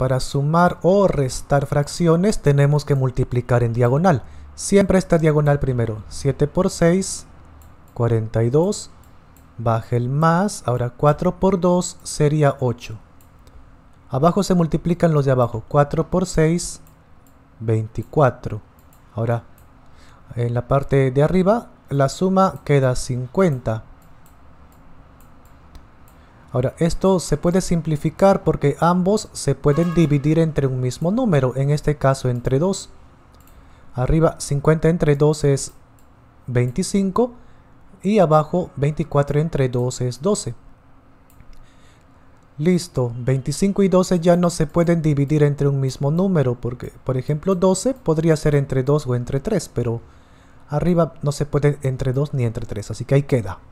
Para sumar o restar fracciones tenemos que multiplicar en diagonal. Siempre esta diagonal primero. 7 por 6, 42. Baje el más. Ahora 4 por 2 sería 8. Abajo se multiplican los de abajo. 4 por 6, 24. Ahora, en la parte de arriba, la suma queda 50. Ahora, esto se puede simplificar porque ambos se pueden dividir entre un mismo número, en este caso entre 2. Arriba 50 entre 2 es 25 y abajo 24 entre 2 es 12. Listo, 25 y 12 ya no se pueden dividir entre un mismo número, porque por ejemplo 12 podría ser entre 2 o entre 3, pero arriba no se puede entre 2 ni entre 3, así que ahí queda.